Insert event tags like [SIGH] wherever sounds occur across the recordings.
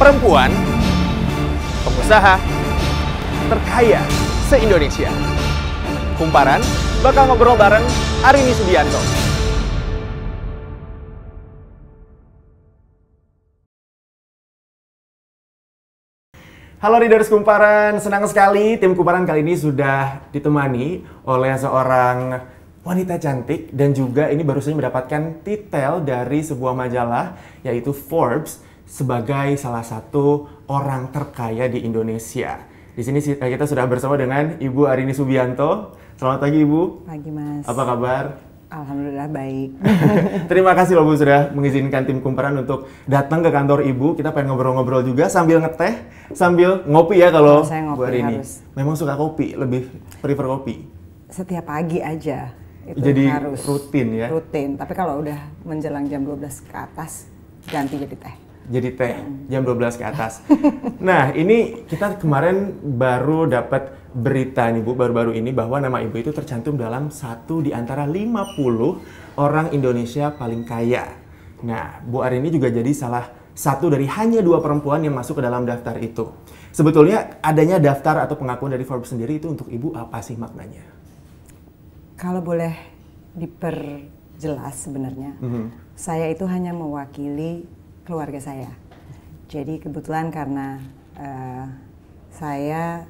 perempuan, pengusaha, terkaya se-Indonesia. Kumparan bakal ngobrol bareng Arini Subianto. Halo Readers Kumparan, senang sekali tim Kumparan kali ini sudah ditemani oleh seorang wanita cantik dan juga ini baru saja mendapatkan titel dari sebuah majalah yaitu Forbes sebagai salah satu orang terkaya di Indonesia. Di sini eh, kita sudah bersama dengan Ibu Arini Subianto. Selamat pagi Ibu. Pagi Mas. Apa kabar? Alhamdulillah baik. [LAUGHS] Terima kasih loh Bu sudah mengizinkan tim kumparan untuk datang ke kantor Ibu. Kita pengen ngobrol-ngobrol juga sambil ngeteh, sambil ngopi ya kalau saya ngopi Bu Arini. Harus. Memang suka kopi, lebih prefer kopi. Setiap pagi aja. Itu jadi harus rutin ya. Rutin, tapi kalau udah menjelang jam 12 ke atas ganti jadi teh jadi teh iya. jam 12 ke atas. [LAUGHS] Nah, ini kita kemarin baru dapat berita nih Bu baru-baru ini bahwa nama Ibu itu tercantum dalam satu di antara 50 orang Indonesia paling kaya. Nah, Bu Arini juga jadi salah satu dari hanya dua perempuan yang masuk ke dalam daftar itu. Sebetulnya adanya daftar atau pengakuan dari Forbes sendiri itu untuk Ibu apa sih maknanya? Kalau boleh diperjelas sebenarnya, mm -hmm. saya itu hanya mewakili keluarga saya. Jadi kebetulan karena uh, saya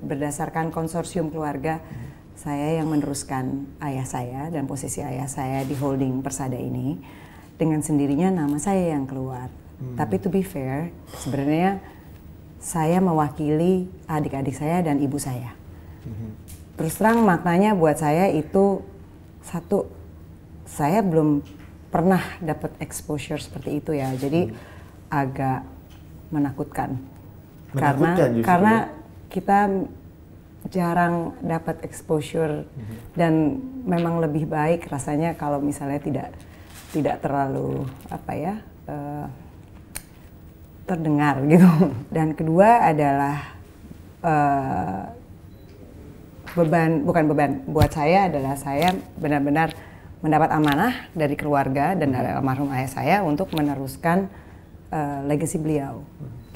berdasarkan konsorsium keluarga saya yang meneruskan ayah saya dan posisi ayah saya di holding Persada ini dengan sendirinya nama saya yang keluar. Hmm. Tapi to be fair, sebenarnya saya mewakili adik-adik saya dan ibu saya. Hmm. Terus terang maknanya buat saya itu satu saya belum pernah dapat exposure seperti itu ya. Jadi hmm. agak menakutkan. menakutkan karena justru. karena ya? kita jarang dapat exposure hmm. dan memang lebih baik rasanya kalau misalnya tidak tidak terlalu apa ya uh, terdengar gitu. [LAUGHS] Dan kedua adalah uh, beban bukan beban buat saya adalah saya benar-benar mendapat amanah dari keluarga dan dari almarhum ayah saya untuk meneruskan uh, legacy beliau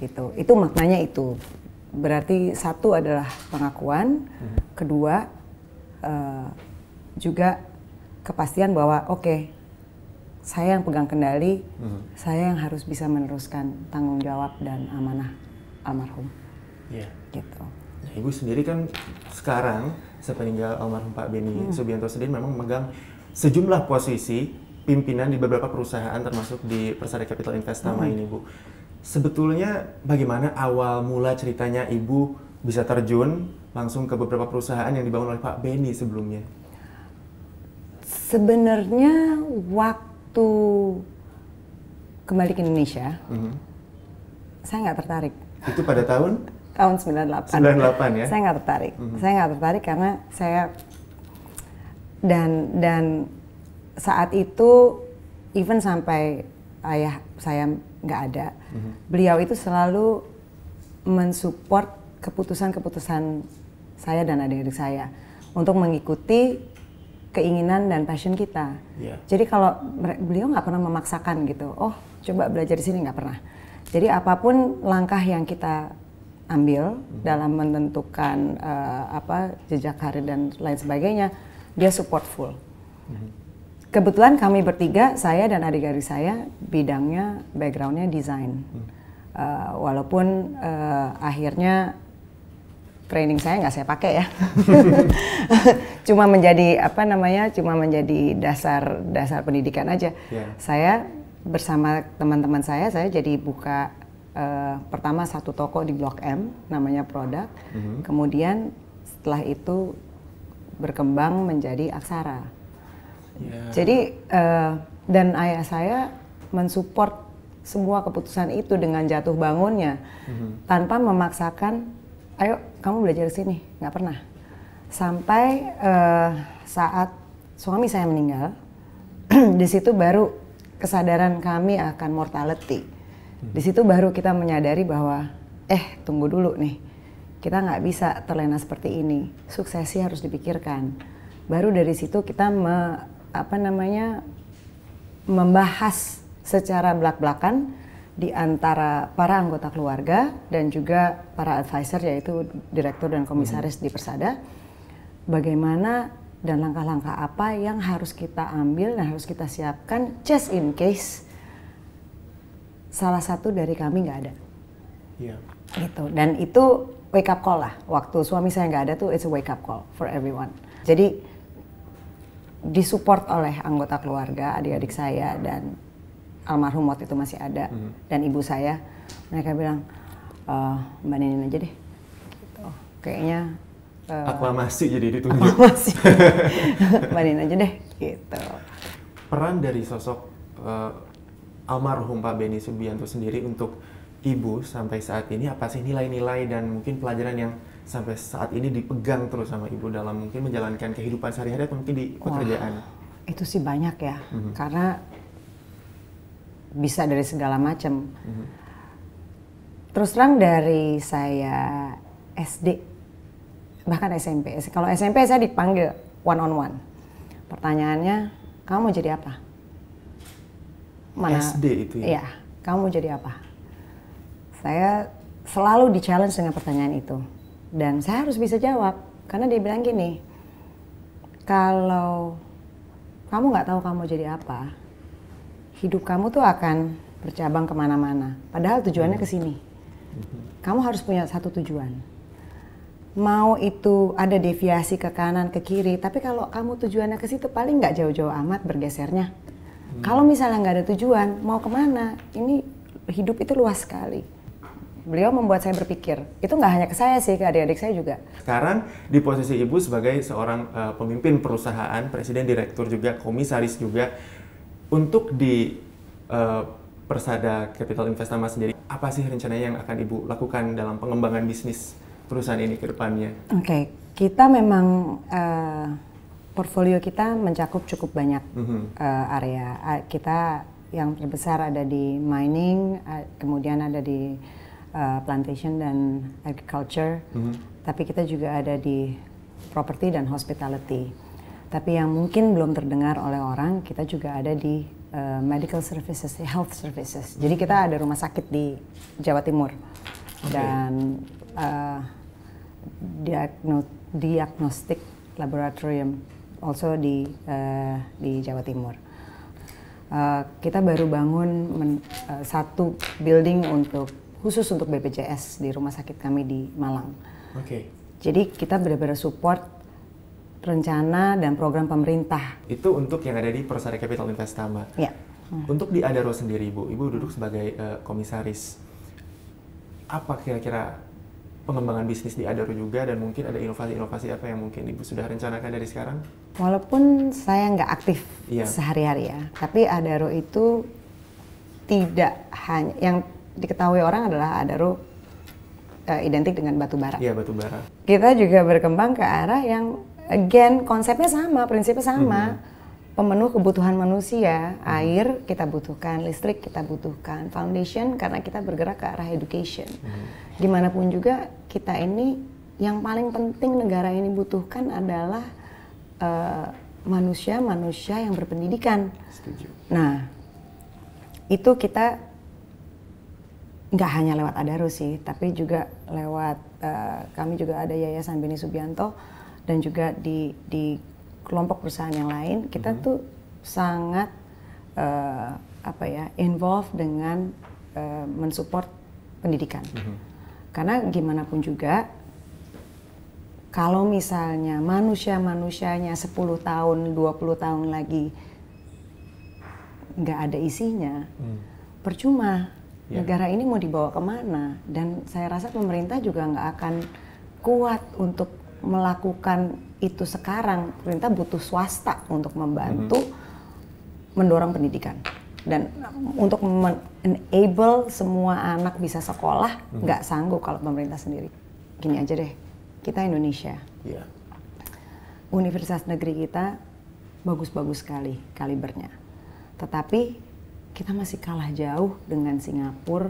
gitu itu maknanya itu berarti satu adalah pengakuan kedua uh, juga kepastian bahwa oke okay, saya yang pegang kendali hmm. saya yang harus bisa meneruskan tanggung jawab dan amanah almarhum yeah. gitu nah, ibu sendiri kan sekarang sepeninggal almarhum Pak Beni hmm. Subianto sendiri memang memegang sejumlah posisi pimpinan di beberapa perusahaan termasuk di Persada Capital Investama hmm. ini Bu. Sebetulnya bagaimana awal mula ceritanya Ibu bisa terjun langsung ke beberapa perusahaan yang dibangun oleh Pak Beni sebelumnya? Sebenarnya waktu kembali ke Indonesia, hmm. saya nggak tertarik. Itu pada tahun? Tahun 98. 98 ya? Saya nggak tertarik. Hmm. Saya nggak tertarik karena saya dan dan saat itu even sampai ayah saya nggak ada mm-hmm. beliau itu selalu mensupport keputusan-keputusan saya dan adik-adik saya untuk mengikuti keinginan dan passion kita. Yeah. Jadi kalau beliau nggak pernah memaksakan gitu, oh coba belajar di sini nggak pernah. Jadi apapun langkah yang kita ambil mm-hmm. dalam menentukan uh, apa jejak karir dan lain sebagainya, dia support full. Kebetulan kami bertiga, saya dan adik-adik saya bidangnya backgroundnya desain. Uh, walaupun uh, akhirnya training saya nggak saya pakai ya, [LAUGHS] cuma menjadi apa namanya, cuma menjadi dasar dasar pendidikan aja. Yeah. Saya bersama teman-teman saya, saya jadi buka uh, pertama satu toko di Blok M namanya produk, mm -hmm. kemudian setelah itu berkembang menjadi aksara. Yeah. Jadi uh, dan ayah saya mensupport semua keputusan itu dengan jatuh bangunnya mm-hmm. tanpa memaksakan, ayo kamu belajar sini, nggak pernah. Sampai uh, saat suami saya meninggal, [CLEARS THROAT] di situ baru kesadaran kami akan mortality. Mhm. Di situ baru kita menyadari bahwa eh tunggu dulu nih kita nggak bisa terlena seperti ini. Suksesi harus dipikirkan. Baru dari situ kita me, apa namanya membahas secara belak-belakan di antara para anggota keluarga dan juga para advisor yaitu direktur dan komisaris hmm. di Persada bagaimana dan langkah-langkah apa yang harus kita ambil dan harus kita siapkan just in case salah satu dari kami nggak ada yeah. gitu dan itu wake up call lah. Waktu suami saya nggak ada tuh it's a wake up call for everyone. Jadi disupport oleh anggota keluarga, adik-adik saya dan almarhum waktu itu masih ada mm -hmm. dan ibu saya mereka bilang e, mbak Nenin aja deh gitu. kayaknya uh, eh, masih jadi ditunjuk Masih, [LAUGHS] mbak Nenin aja deh gitu peran dari sosok uh, almarhum Pak Beni Subianto sendiri untuk ibu sampai saat ini apa sih nilai-nilai dan mungkin pelajaran yang sampai saat ini dipegang terus sama ibu dalam mungkin menjalankan kehidupan sehari-hari atau mungkin di pekerjaan? Wah, itu sih banyak ya, mm-hmm. karena bisa dari segala macam. Mm-hmm. Terus terang dari saya SD bahkan SMP, kalau SMP saya dipanggil one on one. Pertanyaannya, kamu jadi apa? Mana, SD itu ya? ya kamu jadi apa? saya selalu di challenge dengan pertanyaan itu dan saya harus bisa jawab karena dia bilang gini kalau kamu nggak tahu kamu jadi apa hidup kamu tuh akan bercabang kemana-mana padahal tujuannya ke sini kamu harus punya satu tujuan mau itu ada deviasi ke kanan ke kiri tapi kalau kamu tujuannya ke situ paling nggak jauh-jauh amat bergesernya kalau misalnya nggak ada tujuan mau kemana ini hidup itu luas sekali beliau membuat saya berpikir. Itu nggak hanya ke saya sih, ke adik-adik saya juga. Sekarang di posisi ibu sebagai seorang uh, pemimpin perusahaan, presiden, direktur juga, komisaris juga, untuk di uh, Persada Capital Investama sendiri, apa sih rencananya yang akan ibu lakukan dalam pengembangan bisnis perusahaan ini ke depannya? Oke, okay. kita memang uh, portfolio kita mencakup cukup banyak mm -hmm. uh, area. Uh, kita yang terbesar ada di mining, uh, kemudian ada di uh, plantation dan agriculture, mm -hmm. tapi kita juga ada di property dan hospitality. Tapi yang mungkin belum terdengar oleh orang, kita juga ada di uh, medical services, health services. Jadi kita ada rumah sakit di Jawa Timur okay. dan uh, diagnostik laboratorium also di uh, di Jawa Timur. Uh, kita baru bangun uh, satu building untuk khusus untuk BPJS di rumah sakit kami di Malang. Oke. Okay. Jadi kita benar-benar support rencana dan program pemerintah. Itu untuk yang ada di perusahaan Capital Investama. Ya. Hmm. Untuk di Adaro sendiri, Ibu, Ibu duduk sebagai uh, komisaris. Apa kira-kira pengembangan bisnis di Adaro juga dan mungkin ada inovasi-inovasi apa yang mungkin Ibu sudah rencanakan dari sekarang? Walaupun saya nggak aktif iya. sehari-hari ya, tapi Adaro itu tidak hanya yang diketahui orang adalah Adaro uh, eh, identik dengan batu bara. Iya, batu bara. Kita juga berkembang ke arah yang again konsepnya sama, prinsipnya sama. Mm-hmm. Pemenuh kebutuhan manusia, air kita butuhkan, listrik kita butuhkan, foundation karena kita bergerak ke arah education. hmm Gimana pun juga kita ini yang paling penting negara ini butuhkan adalah manusia eh, manusia-manusia yang berpendidikan. Setuju. Nah, itu kita nggak hanya lewat Adaro sih, tapi juga lewat uh, kami juga ada Yayasan Beni Subianto dan juga di di kelompok perusahaan yang lain kita mm -hmm. tuh sangat uh, apa ya involve dengan uh, mensupport pendidikan mm -hmm. karena gimana pun juga kalau misalnya manusia-manusianya 10 tahun 20 tahun lagi nggak ada isinya mm. percuma yeah. negara ini mau dibawa kemana dan saya rasa pemerintah juga nggak akan kuat untuk melakukan itu sekarang pemerintah butuh swasta untuk membantu mm -hmm. mendorong pendidikan dan untuk enable semua anak bisa sekolah mm-hmm. nggak mm -hmm. sanggup kalau pemerintah sendiri gini aja deh kita Indonesia yeah. universitas negeri kita bagus-bagus sekali kalibernya tetapi kita masih kalah jauh dengan Singapura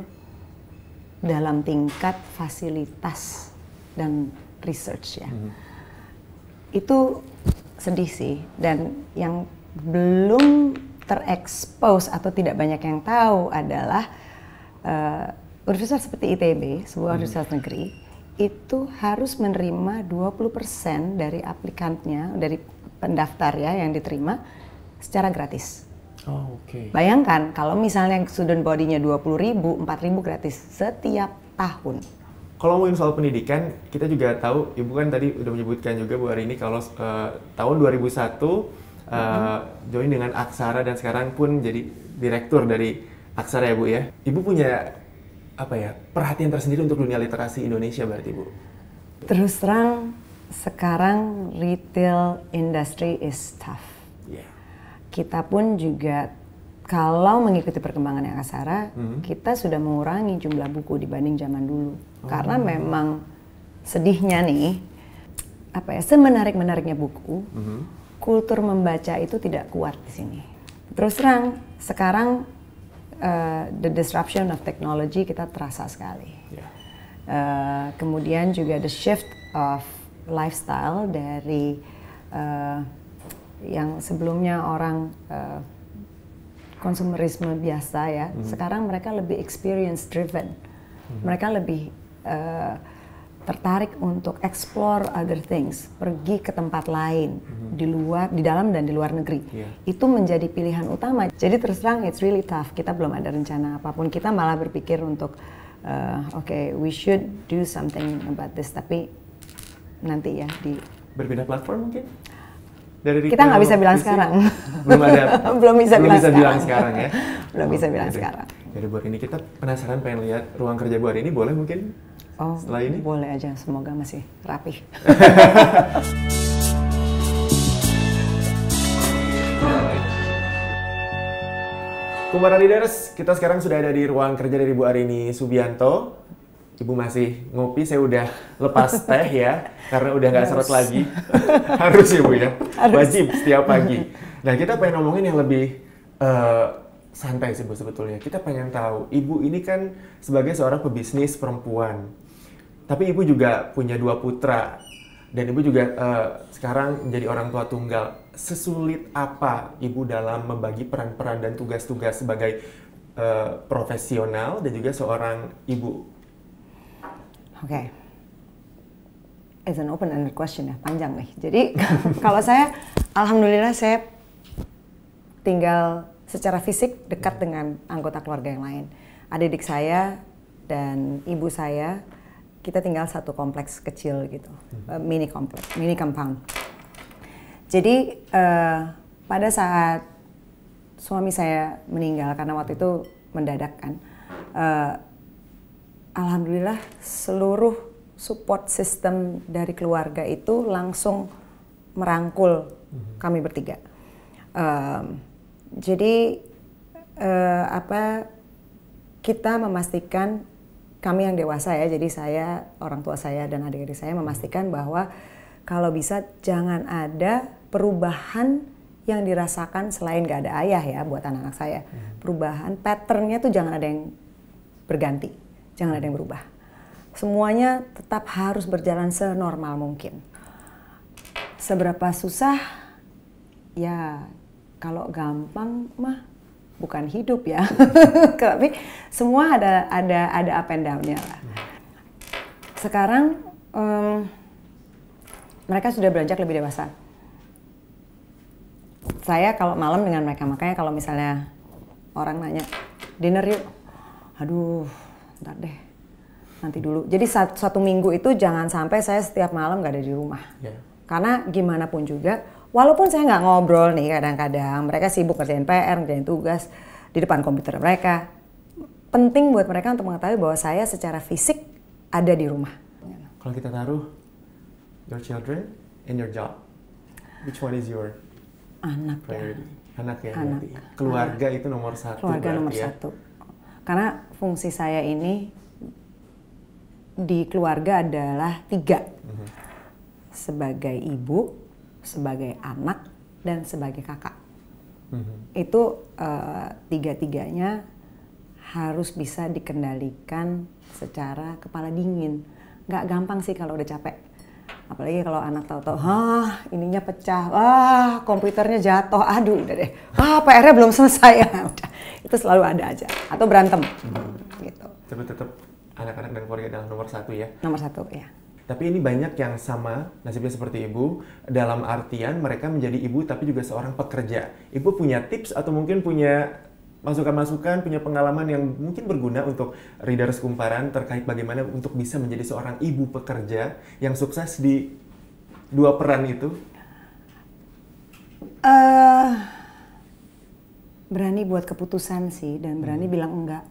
dalam tingkat fasilitas dan research ya. Mm-hmm. Itu sedih sih dan yang belum terekspos atau tidak banyak yang tahu adalah uh, universitas seperti ITB, sebuah hmm. universitas negeri itu harus menerima 20% dari aplikannya, dari pendaftar ya yang diterima secara gratis. Oh, Okay. Bayangkan kalau misalnya yang student body-nya puluh ribu, empat ribu gratis setiap tahun. Kalau ngomongin soal pendidikan, kita juga tahu, Ibu kan tadi udah menyebutkan juga Bu hari ini kalau uh, tahun 2001 uh, -hmm. join dengan Aksara dan sekarang pun jadi direktur dari Aksara ya Bu ya. Ibu punya apa ya perhatian tersendiri untuk dunia literasi Indonesia berarti Bu? Terus terang sekarang retail industry is tough. Yeah kita pun juga kalau mengikuti perkembangan yang kasara, hmm. kita sudah mengurangi jumlah buku dibanding zaman dulu. Oh. Karena memang sedihnya nih, apa ya, semenarik-menariknya buku, hmm. kultur membaca itu tidak kuat di sini. Terus terang, sekarang uh, the disruption of technology kita terasa sekali. Yeah. Ya. Uh, kemudian juga the shift of lifestyle dari uh, yang sebelumnya orang uh, konsumerisme biasa ya, hmm. sekarang mereka lebih experience driven. Hmm. Mereka lebih uh, tertarik untuk explore other things, pergi ke tempat lain hmm. di luar, di dalam dan di luar negeri. Yeah. Itu menjadi pilihan utama. Jadi terus terang it's really tough. Kita belum ada rencana apapun. Kita malah berpikir untuk uh, eh, oke, okay, we should do something about this tapi nanti ya di berbeda platform mungkin dari kita nggak bisa bilang fisik, sekarang [LAUGHS] belum ada [LAUGHS] belum bisa belum bilang bisa sekarang. bilang sekarang ya [LAUGHS] belum oh, bisa bilang jadi, sekarang jadi buat ini kita penasaran pengen lihat ruang kerja buat ini boleh mungkin oh setelah ini boleh aja semoga masih rapi. Kumparan Leaders, kita sekarang sudah ada di ruang kerja dari Bu Arini Subianto. Ibu masih ngopi, saya udah lepas [LAUGHS] teh ya, karena udah nggak seret lagi. [LAUGHS] Harus Ibu ya, Harus. wajib setiap pagi. [LAUGHS] Nah kita pengen ngomongin yang lebih uh, santai sih Bu sebetulnya. Kita pengen tahu, Ibu ini kan sebagai seorang pebisnis perempuan, tapi Ibu juga punya dua putra, dan Ibu juga uh, sekarang menjadi orang tua tunggal. Sesulit apa Ibu dalam membagi peran-peran dan tugas-tugas sebagai uh, profesional dan juga seorang ibu okay. it's an open-ended question ya, panjang nih. Jadi [LAUGHS] kalau saya, alhamdulillah saya tinggal secara fisik dekat dengan anggota keluarga yang lain. Adik-adik saya dan ibu saya, kita tinggal satu kompleks kecil gitu, eh, mini kompleks, mini compound. Jadi uh, pada saat suami saya meninggal karena waktu itu mendadak kan, uh, alhamdulillah seluruh support system dari keluarga itu langsung merangkul mhm. kami bertiga. Um, jadi uh, apa kita memastikan kami yang dewasa ya, jadi saya, orang tua saya dan adik-adik saya memastikan mhm. bahwa kalau bisa jangan ada perubahan yang dirasakan selain gak ada ayah ya buat anak-anak saya. Hmm. Perubahan patternnya tuh jangan ada yang berganti jangan ada yang berubah. Semuanya tetap harus berjalan senormal mungkin. Seberapa susah, ya kalau gampang mah bukan hidup ya. [LAUGHS] Tapi semua ada ada ada up and down-nya lah. Sekarang um, mereka sudah beranjak lebih dewasa. Saya kalau malam dengan mereka makanya kalau misalnya orang nanya dinner yuk, aduh sebentar deh nanti dulu jadi satu, satu minggu itu jangan sampai saya setiap malam nggak ada di rumah yeah. karena gimana pun juga walaupun saya nggak ngobrol nih kadang-kadang mereka sibuk kerjain PR kerjain tugas di depan komputer mereka penting buat mereka untuk mengetahui bahwa saya secara fisik ada di rumah kalau kita taruh your children and your job which one is your anak ya. priority? Ya. anak ya anak. keluarga anak. itu nomor satu keluarga nomor ya. satu karena fungsi saya ini di keluarga adalah tiga. Mhm. Sebagai ibu, sebagai anak, dan sebagai kakak. Mm-hmm. Itu uh, tiga-tiganya harus bisa dikendalikan secara kepala dingin. Gak gampang sih kalau udah capek. Apalagi kalau anak tahu-tahu, ah ininya pecah, wah komputernya jatuh, aduh udah deh, ah PR-nya belum selesai, ya [LAUGHS] udah itu selalu ada aja atau berantem hmm. gitu tapi tetap anak-anak dan keluarga adalah nomor satu ya nomor satu ya tapi ini banyak yang sama nasibnya seperti ibu dalam artian mereka menjadi ibu tapi juga seorang pekerja ibu punya tips atau mungkin punya masukan-masukan punya pengalaman yang mungkin berguna untuk readers kumparan terkait bagaimana untuk bisa menjadi seorang ibu pekerja yang sukses di dua peran itu? Uh, berani buat keputusan sih dan berani hmm. bilang enggak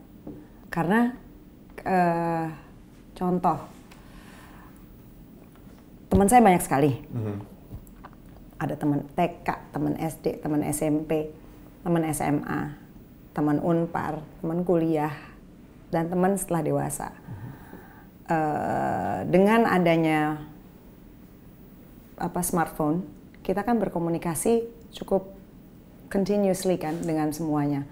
karena uh, contoh teman saya banyak sekali hmm. ada teman TK teman SD teman SMP teman SMA teman unpar teman kuliah dan teman setelah dewasa hmm. uh, dengan adanya apa smartphone kita kan berkomunikasi cukup continuously kan dengan semuanya.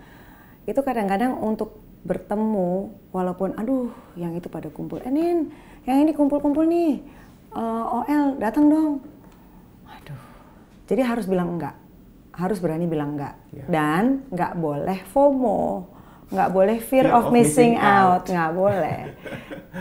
Itu kadang-kadang untuk bertemu walaupun aduh yang itu pada kumpul, eh Nin, yang ini kumpul-kumpul nih, uh, eh, OL datang dong. Aduh, jadi harus bilang enggak, harus berani bilang enggak yeah. dan enggak boleh FOMO, enggak boleh fear, yeah, of, of missing, missing out, enggak boleh.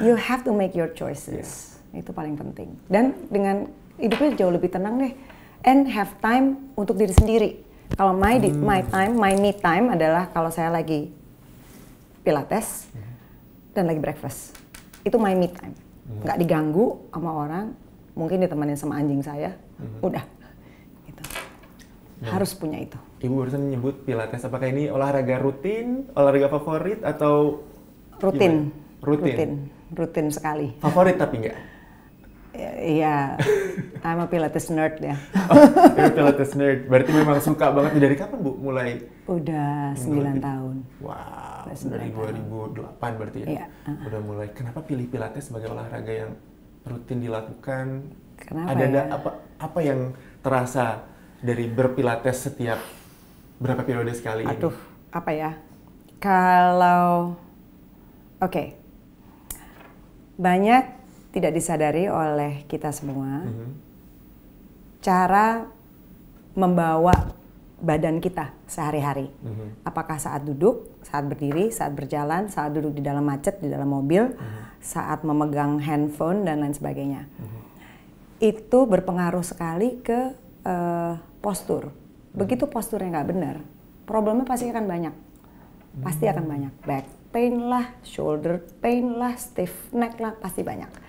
[LAUGHS] you have to make your choices, yeah. itu paling penting. Dan dengan hidupnya jauh lebih tenang deh, and have time untuk diri sendiri kalau my hmm. my time, my me time adalah kalau saya lagi pilates hmm. dan lagi breakfast. Itu my me time. Hmm. Nggak diganggu sama orang, mungkin ditemenin sama anjing saya. Hmm. Udah. Gitu. Harus punya itu. Ibu barusan menyebut pilates, apakah ini olahraga rutin, olahraga favorit atau rutin? Rutin. Rutin. Rutin sekali. Favorit tapi enggak? Iya, I'm a Pilates nerd ya. Oh, Pilates nerd. Berarti memang suka banget. Dari kapan Bu mulai? Udah 9 tahun. Wow, dari 2008 tahun. berarti ya? Iya, -huh. Udah mulai. Kenapa pilih Pilates sebagai olahraga yang rutin dilakukan? Kenapa ada, ada ya? apa apa yang terasa dari berpilates setiap berapa periode sekali Aduh, ini? apa ya? Kalau oke. Okay. Banyak tidak disadari oleh kita semua mm -hmm. cara membawa badan kita sehari-hari. Mm -hmm. Apakah saat duduk, saat berdiri, saat berjalan, saat duduk di dalam macet, di dalam mobil, mm -hmm. saat memegang handphone dan lain sebagainya. Mm -hmm. Itu berpengaruh sekali ke uh, postur. Mm -hmm. Begitu mhm. posturnya nggak benar, problemnya pasti akan banyak. Pasti mhm. akan banyak. Back pain lah, shoulder pain lah, stiff neck lah, pasti banyak. Mm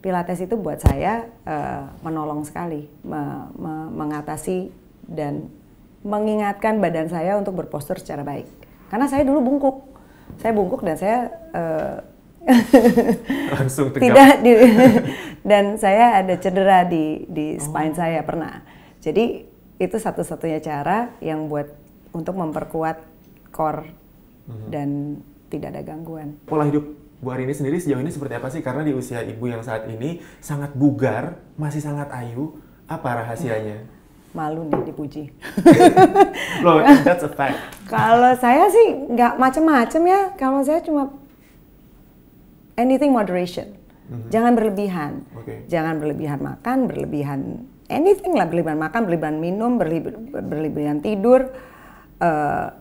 Pilates itu buat saya uh, menolong sekali me me mengatasi dan mengingatkan badan saya untuk berpostur secara baik. Karena saya dulu bungkuk, saya bungkuk dan saya uh, langsung tidak di, [LAUGHS] dan saya ada cedera di di oh. spine saya pernah. Jadi itu satu-satunya cara yang buat untuk memperkuat core mm -hmm. dan tidak ada gangguan. Pola hidup Bu Arini sendiri sejauh ini seperti apa sih? Karena di usia ibu yang saat ini sangat bugar, masih sangat ayu, apa rahasianya? Malu nih dipuji. [LAUGHS] Loh, that's a fact. Kalau saya sih nggak macem-macem ya. Kalau saya cuma anything moderation. Mm-hmm. Jangan berlebihan. Okay. Jangan berlebihan makan, berlebihan anything lah. Berlebihan makan, berlebihan minum, berlebihan, tidur, uh,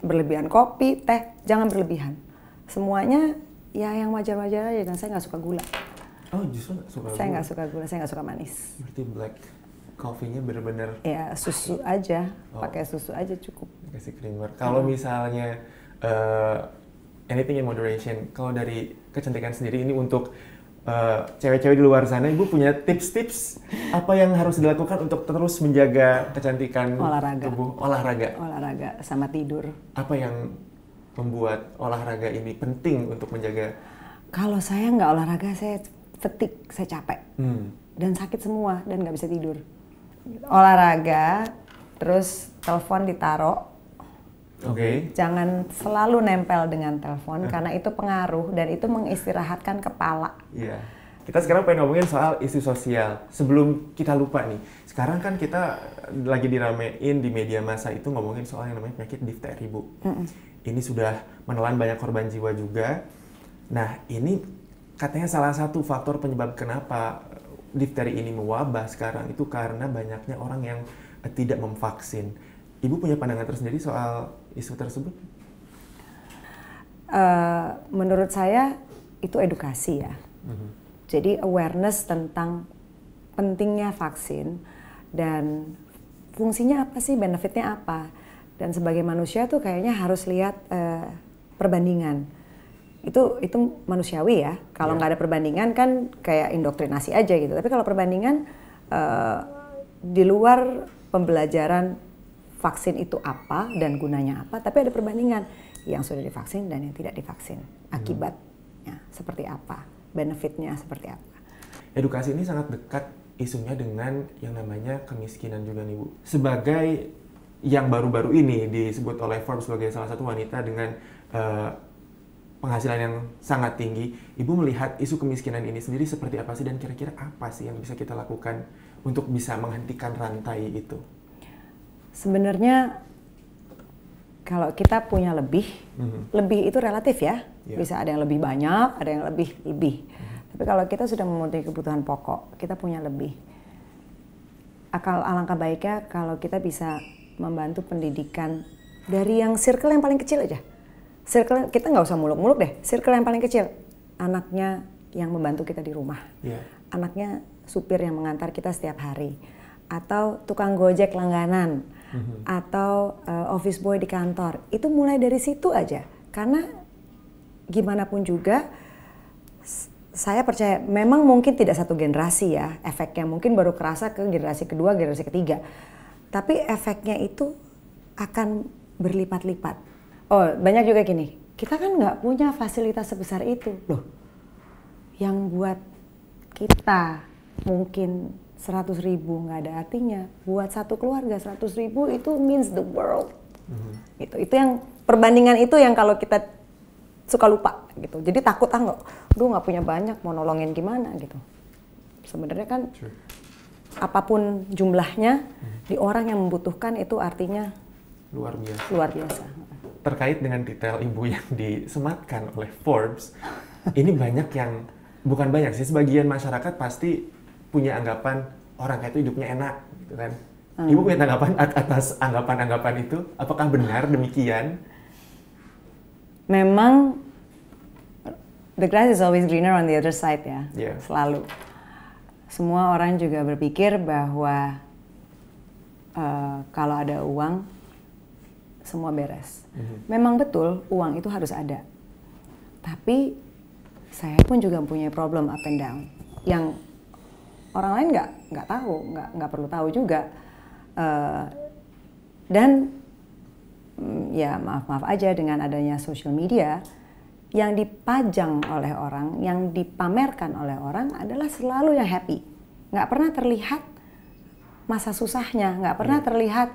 berlebihan kopi, teh. Jangan berlebihan. Semuanya ya yang wajar-wajar aja dan saya nggak suka gula. Oh justru nggak suka. Saya nggak suka gula, saya nggak suka manis. Berarti black coffee-nya benar bener Ya susu aja, oh. pakai susu aja cukup. Kasih creamer. Kalau hmm. misalnya uh, anything in moderation. Kalau dari kecantikan sendiri ini untuk eh, cewek-cewek uh, di luar sana, ibu punya tips-tips apa yang harus dilakukan untuk terus menjaga kecantikan olahraga. tubuh? Olahraga. Olahraga sama tidur. Apa yang membuat olahraga ini penting untuk menjaga? Kalau saya nggak olahraga, saya petik, saya capek. Hmm. Dan sakit semua, dan nggak bisa tidur. Olahraga, terus telepon ditaruh. Oke. Okay. Jangan selalu nempel dengan telepon, hmm. karena itu pengaruh dan itu mengistirahatkan kepala. Iya. Yeah. Kita sekarang pengen ngomongin soal isu sosial. Sebelum kita lupa nih, sekarang kan kita lagi diramein di media massa itu ngomongin soal yang namanya penyakit difteri, Bu. Mm -mm ini sudah menelan banyak korban jiwa juga. Nah, ini katanya salah satu faktor penyebab kenapa difteri ini mewabah sekarang itu karena banyaknya orang yang eh, tidak memvaksin. Ibu punya pandangan tersendiri soal isu tersebut? Uh, menurut saya itu edukasi ya. Mm-hmm. Jadi awareness tentang pentingnya vaksin dan fungsinya apa sih, benefitnya apa dan sebagai manusia tuh kayaknya harus lihat uh, perbandingan. Itu itu manusiawi ya. Kalau iya. nggak ada perbandingan kan kayak indoktrinasi aja gitu. Tapi kalau perbandingan uh, di luar pembelajaran vaksin itu apa dan gunanya apa, tapi ada perbandingan yang sudah divaksin dan yang tidak divaksin. Hmm. Akibatnya seperti apa, benefitnya seperti apa. Edukasi ini sangat dekat isunya dengan yang namanya kemiskinan juga nih Bu. Sebagai yang baru-baru ini disebut oleh Forbes sebagai salah satu wanita dengan uh, penghasilan yang sangat tinggi. Ibu melihat isu kemiskinan ini sendiri seperti apa sih dan kira-kira apa sih yang bisa kita lakukan untuk bisa menghentikan rantai itu? Sebenarnya kalau kita punya lebih, mm-hmm. lebih itu relatif ya. Yeah. Bisa ada yang lebih banyak, ada yang lebih lebih. Mm-hmm. Tapi kalau kita sudah memenuhi kebutuhan pokok, kita punya lebih. Akal alangkah baiknya kalau kita bisa membantu pendidikan dari yang circle yang paling kecil aja. Circle kita nggak usah muluk-muluk deh. Circle yang paling kecil, anaknya yang membantu kita di rumah, yeah. anaknya supir yang mengantar kita setiap hari, atau tukang gojek langganan, mm-hmm. atau uh, office boy di kantor. Itu mulai dari situ aja, karena gimana pun juga saya percaya memang mungkin tidak satu generasi ya efeknya mungkin baru kerasa ke generasi kedua generasi ketiga tapi efeknya itu akan berlipat-lipat. Oh, banyak juga gini. Kita kan nggak punya fasilitas sebesar itu, loh. Yang buat kita mungkin 100 ribu nggak ada artinya. Buat satu keluarga 100 ribu itu means the world. Mm-hmm. Gitu. Itu yang perbandingan itu yang kalau kita suka lupa gitu. Jadi takut ah nggak, nggak punya banyak mau nolongin gimana gitu. Sebenarnya kan sure apapun jumlahnya di orang yang membutuhkan itu artinya luar biasa. Luar biasa. Terkait dengan detail ibu yang disematkan oleh Forbes, ini banyak yang bukan banyak sih sebagian masyarakat pasti punya anggapan orang kayak itu hidupnya enak gitu kan. Hmm. Ibu punya tanggapan atas anggapan-anggapan itu apakah benar demikian? Memang the grass is always greener on the other side ya. Yeah. Selalu semua orang juga berpikir bahwa uh, kalau ada uang semua beres. Mm-hmm. Memang betul uang itu harus ada, tapi saya pun juga punya problem up and down yang orang lain nggak nggak tahu, nggak nggak perlu tahu juga. Uh, dan mm, ya maaf maaf aja dengan adanya social media yang dipajang oleh orang, yang dipamerkan oleh orang adalah selalu yang happy. Nggak pernah terlihat masa susahnya, nggak pernah iya. terlihat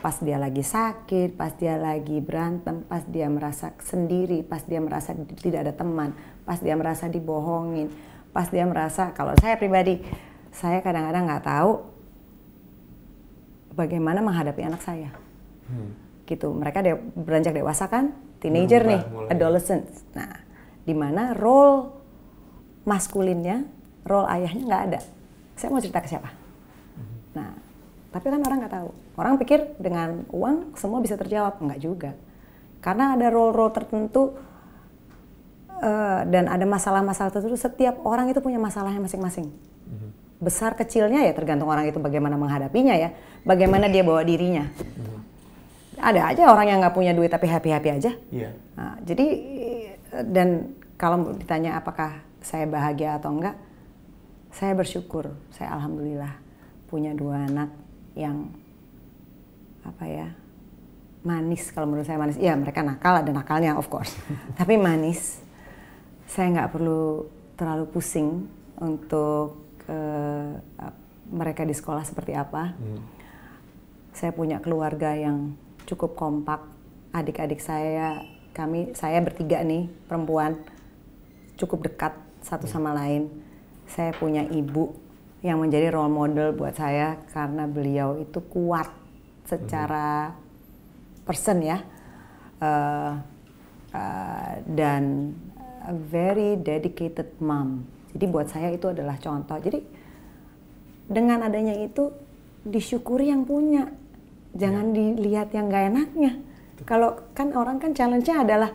pas dia lagi sakit, pas dia lagi berantem, pas dia merasa sendiri, pas dia merasa tidak ada teman, pas dia merasa dibohongin, pas dia merasa kalau saya pribadi, saya kadang-kadang nggak tahu bagaimana menghadapi anak saya. Hmm. Gitu, mereka de beranjak dewasa kan, teenager nih, mulai. adolescent. Nah, di mana role maskulinnya, role ayahnya nggak ada. Saya mau cerita ke siapa? Mm-hmm. Nah, tapi kan orang nggak tahu. Orang pikir dengan uang semua bisa terjawab, nggak juga. Karena ada role-role tertentu eh, dan ada masalah-masalah tertentu. Setiap orang itu punya masalahnya masing-masing. Mm-hmm. Besar kecilnya ya tergantung orang itu bagaimana menghadapinya ya, bagaimana dia bawa dirinya. Mm-hmm ada aja orang yang nggak punya duit tapi happy happy aja. Iya. Nah, jadi dan kalau ditanya apakah saya bahagia atau enggak, saya bersyukur. Saya alhamdulillah punya dua anak yang apa ya manis kalau menurut saya manis. Iya mereka nakal ada nakalnya of course, [LAUGHS] tapi manis. Saya nggak perlu terlalu pusing untuk uh, mereka di sekolah seperti apa. Hmm. Saya punya keluarga yang cukup kompak. Adik-adik saya, kami saya bertiga nih perempuan cukup dekat satu sama lain. Saya punya ibu yang menjadi role model buat saya karena beliau itu kuat secara person ya uh, uh, dan a very dedicated mom. Jadi buat saya itu adalah contoh. Jadi dengan adanya itu disyukuri yang punya jangan ya. dilihat yang gak enaknya kalau kan orang kan challenge-nya adalah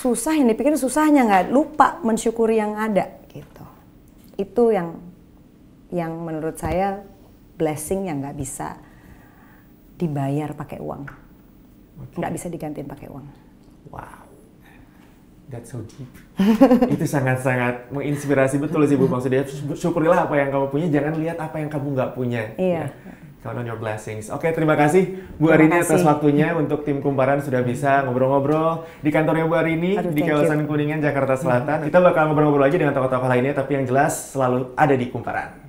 susah yang dipikir susahnya nggak lupa mensyukuri yang ada gitu itu yang yang menurut saya blessing yang nggak bisa dibayar pakai uang okay. nggak bisa digantiin pakai uang wow that's so deep [LAUGHS] itu sangat-sangat menginspirasi betul sih bu maksudnya syukurilah apa yang kamu punya jangan lihat apa yang kamu nggak punya iya ya Count on your blessings. Oke, okay, terima kasih Bu Arini kasih. atas waktunya untuk tim Kumparan sudah hmm. bisa ngobrol-ngobrol di kantornya Bu Arini Aduh, di kawasan you. Kuningan, Jakarta hmm. Selatan. Kita bakal ngobrol-ngobrol aja dengan tokoh-tokoh lainnya, tapi yang jelas selalu ada di Kumparan.